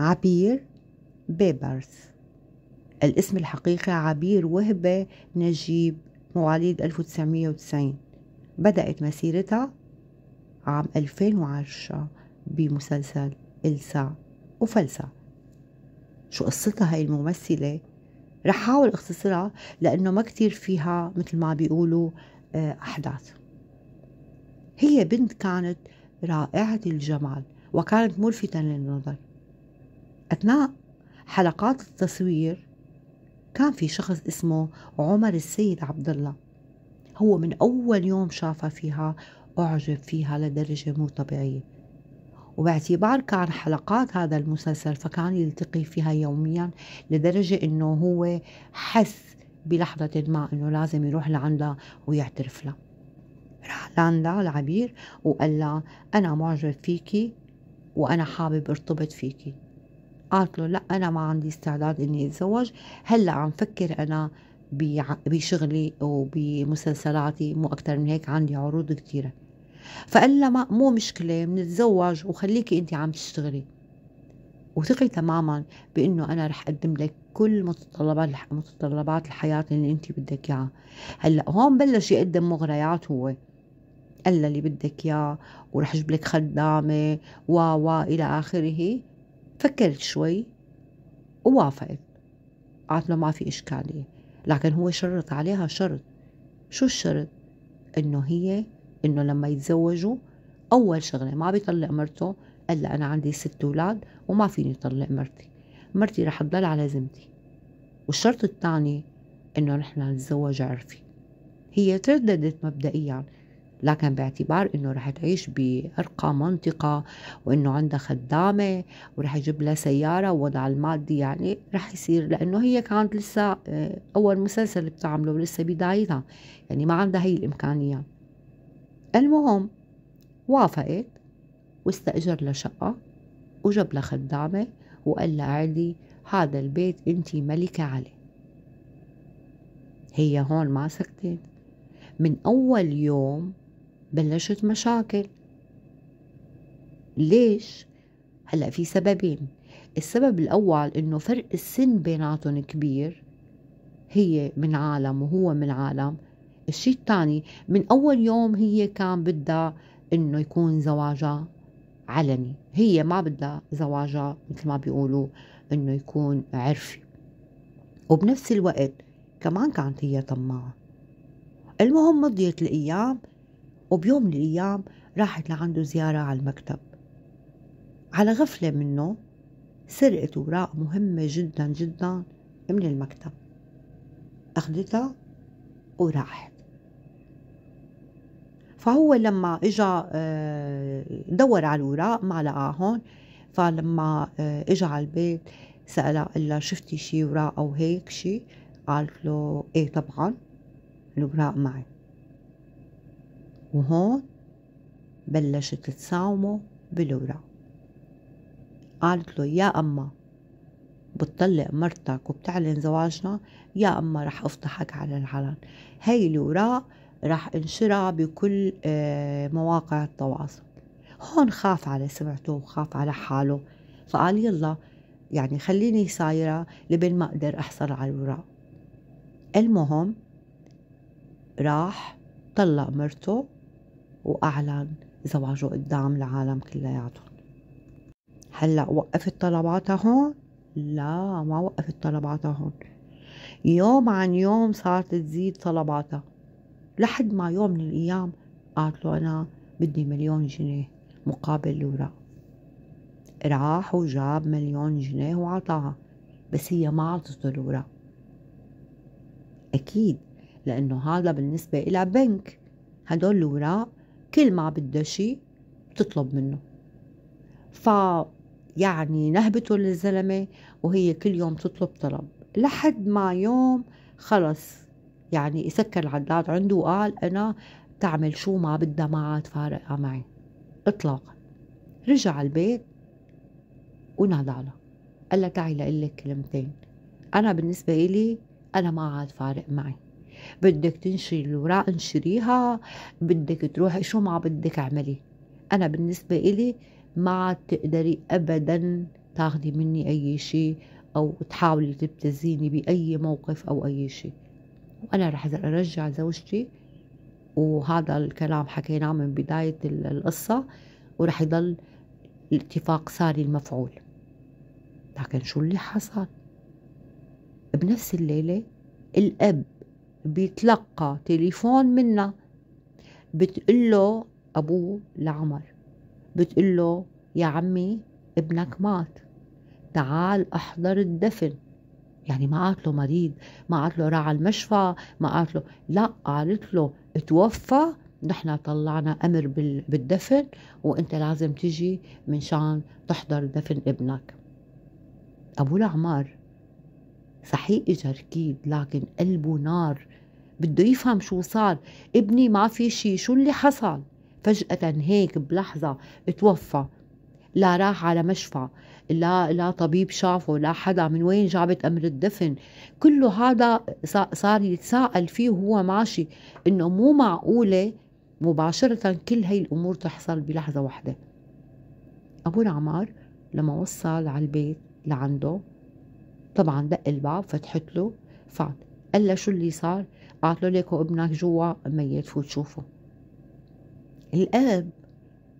عبير بيبرس الاسم الحقيقي عبير وهبة نجيب مواليد 1990 بدأت مسيرتها عام 2010 بمسلسل إلسا وفلسا شو قصتها هاي الممثلة رح حاول اختصرها لأنه ما كتير فيها مثل ما بيقولوا آه، أحداث هي بنت كانت رائعة الجمال وكانت ملفتة للنظر أثناء حلقات التصوير كان في شخص اسمه عمر السيد عبد الله هو من أول يوم شافها فيها أعجب فيها لدرجة مو طبيعية وباعتبار كان حلقات هذا المسلسل فكان يلتقي فيها يوميا لدرجة أنه هو حس بلحظة ما أنه لازم يروح لعندها ويعترف لها راح لعندها العبير وقال لها أنا معجب فيكي وأنا حابب ارتبط فيكي قالت له لا انا ما عندي استعداد اني اتزوج هلا عم فكر انا بشغلي وبمسلسلاتي مو اكثر من هيك عندي عروض كثيره فقال لها مو مشكله بنتزوج وخليكي انت عم تشتغلي وثقي تماما بانه انا رح اقدم لك كل متطلبات متطلبات الحياه اللي انت بدك اياها هلا هون بلش يقدم مغريات هو قال اللي بدك اياه ورح اجيب لك خدامه و و الى اخره فكرت شوي ووافقت قالت له ما في إشكالية لكن هو شرط عليها شرط شو الشرط؟ إنه هي إنه لما يتزوجوا أول شغلة ما بيطلق مرته إلا أنا عندي ست أولاد وما فيني طلق مرتي مرتي رح تضل على زمتي والشرط الثاني إنه نحن نتزوج عرفي هي ترددت مبدئيا لكن باعتبار انه رح تعيش بارقى منطقة وانه عندها خدامة ورح يجيب لها سيارة ووضع المادي يعني رح يصير لانه هي كانت لسه آه، اول مسلسل بتعمله ولسه بدايتها يعني ما عندها هي الامكانية المهم وافقت واستأجر لها شقة وجاب لها خدامة وقال لها علي هذا البيت انت ملكة عليه هي هون ما سكتت من أول يوم بلشت مشاكل ليش؟ هلا في سببين السبب الأول إنه فرق السن بيناتهم كبير هي من عالم وهو من عالم الشيء الثاني من أول يوم هي كان بدها إنه يكون زواجها علني هي ما بدها زواجها مثل ما بيقولوا إنه يكون عرفي وبنفس الوقت كمان كانت هي طماعة المهم مضيت الأيام وبيوم من الأيام راحت لعنده زيارة على المكتب على غفلة منه سرقت أوراق مهمة جدا جدا من المكتب أخذتها وراحت فهو لما اجى آه، دور على الوراق ما لقاهم فلما آه، اجى على البيت سألها قال لها شفتي شي وراق أو هيك شي قالت له إيه طبعا الوراق معي وهون بلشت تصاومه بالورا قالت له يا أما بتطلق مرتك وبتعلن زواجنا يا أما رح أفضحك على العلن هي الوراء رح انشرها بكل آه، مواقع التواصل هون خاف على سمعته وخاف على حاله فقال يلا يعني خليني سايرة لبين ما أقدر أحصل على الوراء المهم راح طلق مرته وأعلن زواجه قدام العالم كلياتهم هلا وقفت طلباتها هون؟ لا ما وقفت طلباتها هون يوم عن يوم صارت تزيد طلباتها لحد ما يوم من الأيام قالت له أنا بدي مليون جنيه مقابل الورق راح وجاب مليون جنيه وعطاها بس هي ما عطته الورق أكيد لأنه هذا بالنسبة إلى بنك هدول الوراق كل ما بده شيء بتطلب منه ف يعني نهبته للزلمة وهي كل يوم تطلب طلب لحد ما يوم خلص يعني يسكر العداد عنده وقال أنا تعمل شو ما بدها ما عاد فارقة معي إطلاقا رجع البيت ونادى قال لها تعي لقلك كلمتين أنا بالنسبة إلي أنا ما عاد فارق معي بدك تنشري الوراق انشريها بدك تروحي شو ما بدك اعملي انا بالنسبه إلي ما تقدري ابدا تاخدي مني اي شيء او تحاولي تبتزيني باي موقف او اي شيء وانا رح ارجع زوجتي وهذا الكلام حكيناه من بدايه القصه ورح يضل الاتفاق ساري المفعول لكن شو اللي حصل بنفس الليله الاب بيتلقى تليفون منا بتقله أبوه لعمر بتقله يا عمي ابنك مات تعال أحضر الدفن يعني ما قالت له مريض ما قالت له راح على المشفى ما قالت له لا قالت له توفى نحن طلعنا أمر بالدفن وأنت لازم تجي من شان تحضر دفن ابنك أبو العمار صحيح اجا ركيب لكن قلبه نار بده يفهم شو صار ابني ما في شي شو اللي حصل فجأة هيك بلحظة توفى لا راح على مشفى لا لا طبيب شافه لا حدا من وين جابت امر الدفن كله هذا صار يتساءل فيه وهو ماشي انه مو معقوله مباشره كل هي الامور تحصل بلحظه واحده ابو العمار لما وصل على البيت لعنده طبعا دق الباب فتحت له فات قال له شو اللي صار قالت له ليكو ابنك جوا ميت فوت شوفه الاب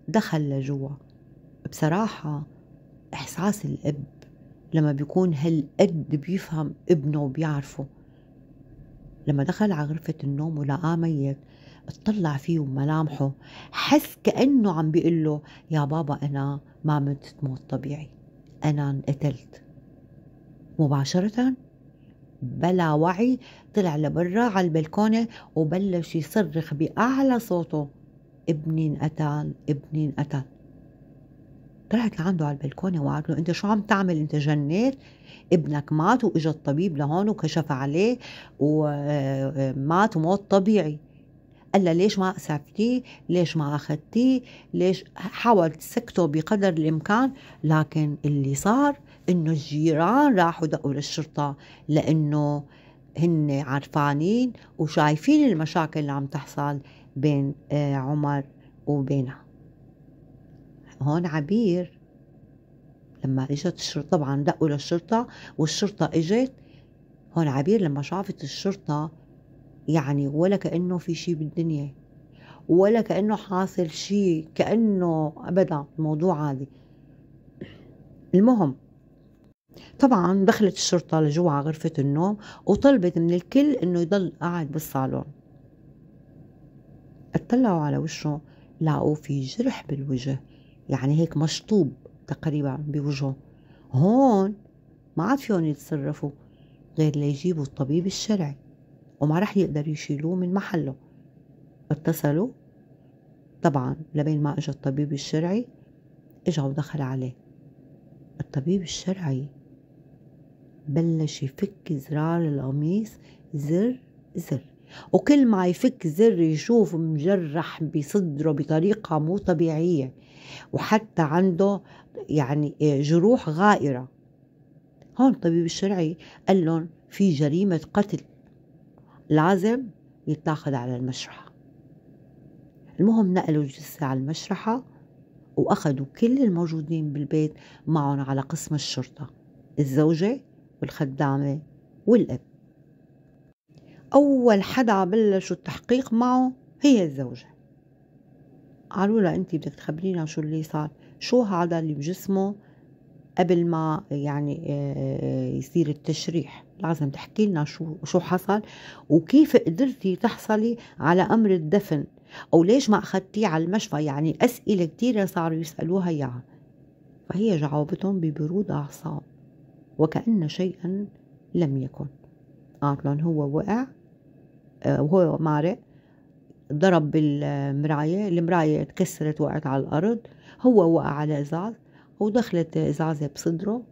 دخل لجوا بصراحة إحساس الأب لما بيكون هالقد بيفهم ابنه وبيعرفه لما دخل على غرفة النوم ولقاه ميت اطلع فيه وملامحه حس كأنه عم بيقول له يا بابا أنا ما مت موت طبيعي أنا انقتلت مباشرة بلا وعي طلع لبرا على البلكونة وبلش يصرخ بأعلى صوته ابني انقتل ابني انقتل طلعت لعنده على البلكونة وقالت له انت شو عم تعمل انت جنيت ابنك مات واجا الطبيب لهون وكشف عليه ومات آه، آه، موت طبيعي قال لها ليش ما سافرتيه ليش ما اخذتيه ليش حاول تسكته بقدر الامكان لكن اللي صار انه الجيران راحوا دقوا للشرطه لانه هن عرفانين وشايفين المشاكل اللي عم تحصل بين آه، عمر وبينها هون عبير لما اجت الشرطه طبعا دقوا للشرطه والشرطه اجت هون عبير لما شافت الشرطه يعني ولا كأنه في شيء بالدنيا ولا كأنه حاصل شيء كأنه أبدا الموضوع عادي المهم طبعا دخلت الشرطة لجوا على غرفة النوم وطلبت من الكل انه يضل قاعد بالصالون اطلعوا على وشه لقوا في جرح بالوجه يعني هيك مشطوب تقريبا بوجهه هون ما عاد فيهم يتصرفوا غير ليجيبوا الطبيب الشرعي وما راح يقدر يشيلوه من محله اتصلوا طبعا لبين ما اجى الطبيب الشرعي اجا ودخل عليه الطبيب الشرعي بلش يفك زرار القميص زر زر وكل ما يفك زر يشوف مجرح بصدره بطريقة مو طبيعية وحتى عنده يعني جروح غائرة هون الطبيب الشرعي قال لهم في جريمة قتل العزم يتاخد على المشرحة المهم نقلوا الجثة على المشرحة وأخذوا كل الموجودين بالبيت معهم على قسم الشرطة الزوجة والخدامة والأب أول حدا بلشوا التحقيق معه هي الزوجة قالوا لها أنت بدك تخبرينا شو اللي صار شو هذا اللي بجسمه قبل ما يعني آه، يصير التشريح لازم تحكي لنا شو شو حصل وكيف قدرتي تحصلي على امر الدفن او ليش ما اخذتيه على المشفى يعني اسئله كثيره صاروا يسالوها اياها فهي جاوبتهم ببرود اعصاب وكان شيئا لم يكن قالت لهم هو وقع وهو آه، مارق ضرب بالمرايه المرايه تكسرت وقعت على الارض هو وقع على ازاز ودخلت إزازة بصدره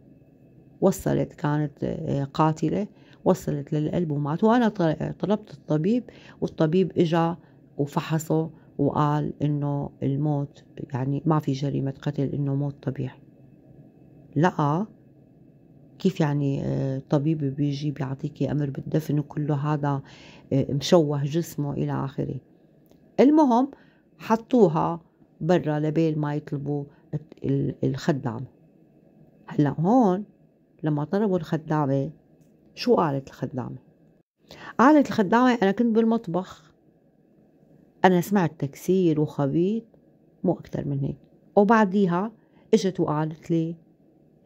وصلت كانت آه، قاتلة وصلت للقلب ومات وأنا طلبت الطبيب والطبيب إجا وفحصه وقال إنه الموت يعني ما في جريمة قتل إنه موت طبيعي لقى كيف يعني الطبيب آه، بيجي بيعطيكي أمر بالدفن وكله هذا آه، مشوه جسمه إلى آخره المهم حطوها برا لبيل ما يطلبوا الخدامة هلا هون لما طلبوا الخدامة شو قالت الخدامة قالت الخدامة أنا كنت بالمطبخ أنا سمعت تكسير وخبيط مو أكتر من هيك وبعديها إجت وقالت لي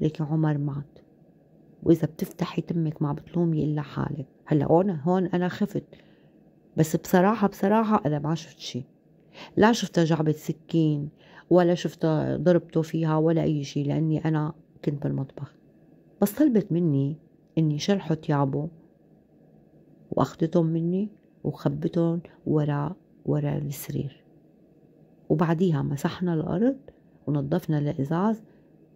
لك عمر مات وإذا بتفتحي تمك ما بتلومي إلا حالك هلا هون هون أنا خفت بس بصراحة بصراحة أنا ما شفت شي لا شفتها جعبت سكين ولا شفتها ضربته فيها ولا أي شيء لأني أنا كنت بالمطبخ بس طلبت مني إني شرحه ثيابه وأخذتهم مني وخبتهم ورا ورا السرير وبعديها مسحنا الأرض ونظفنا الإزاز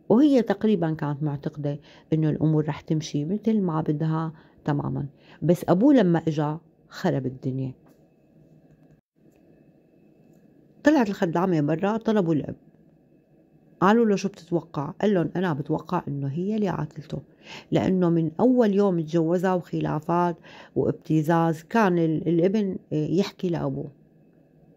وهي تقريبا كانت معتقدة إنه الأمور رح تمشي مثل ما بدها تماما بس أبوه لما إجا خرب الدنيا طلعت الخدامة برا طلبوا الأب قالوا له شو بتتوقع قال لهم أنا بتوقع إنه هي اللي عاتلته لأنه من أول يوم تجوزها وخلافات وابتزاز كان الابن يحكي لأبوه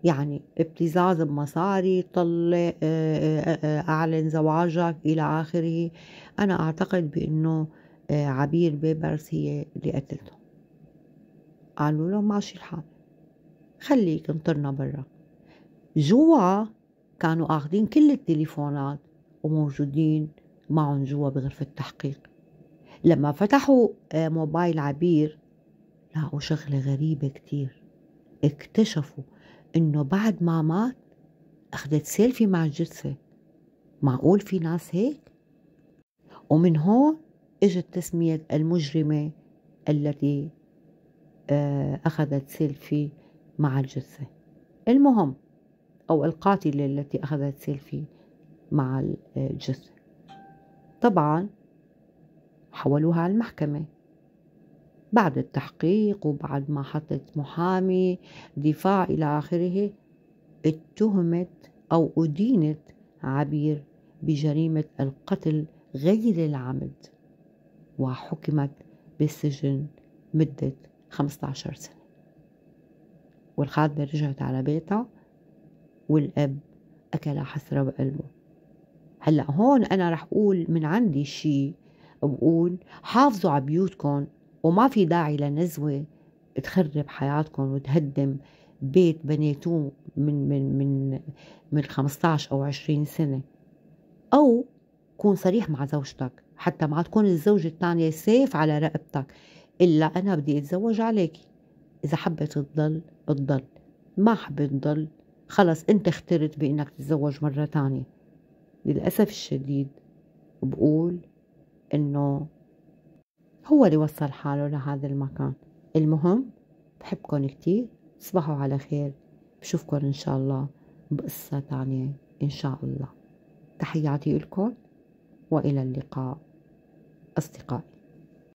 يعني ابتزاز بمصاري طلق آه، آه، آه، أعلن زواجك إلى آخره أنا أعتقد بأنه عبير بيبرس هي اللي قتلته قالوا له ماشي الحال خليك انطرنا برا جوا كانوا اخذين كل التليفونات وموجودين معهم جوا بغرفة التحقيق لما فتحوا آه، موبايل عبير لقوا شغلة غريبة كتير اكتشفوا انه بعد ما مات اخذت سيلفي مع الجثة معقول في ناس هيك ومن هون اجت تسمية المجرمة التي آه، اخذت سيلفي مع الجثة المهم أو القاتلة التي أخذت سيلفي مع الجثة طبعا حولوها على المحكمة بعد التحقيق وبعد ما حطت محامي دفاع إلى آخره اتهمت أو أدينت عبير بجريمة القتل غير العمد وحكمت بالسجن مدة 15 سنة والخادمة رجعت على بيتها والأب أكل حسرة بقلبه هلا هون أنا رح أقول من عندي شيء بقول حافظوا على بيوتكم وما في داعي لنزوة تخرب حياتكم وتهدم بيت بنيتوه من من من من 15 أو 20 سنة أو كون صريح مع زوجتك حتى ما تكون الزوجة الثانية سيف على رقبتك إلا أنا بدي أتزوج عليكي إذا حبت تضل تضل ما حبت تضل خلص انت اخترت بانك تتزوج مرة تانية للأسف الشديد بقول انه هو اللي وصل حاله لهذا المكان المهم بحبكم كتير تصبحوا على خير بشوفكم ان شاء الله بقصة تانية ان شاء الله تحياتي لكم والى اللقاء اصدقائي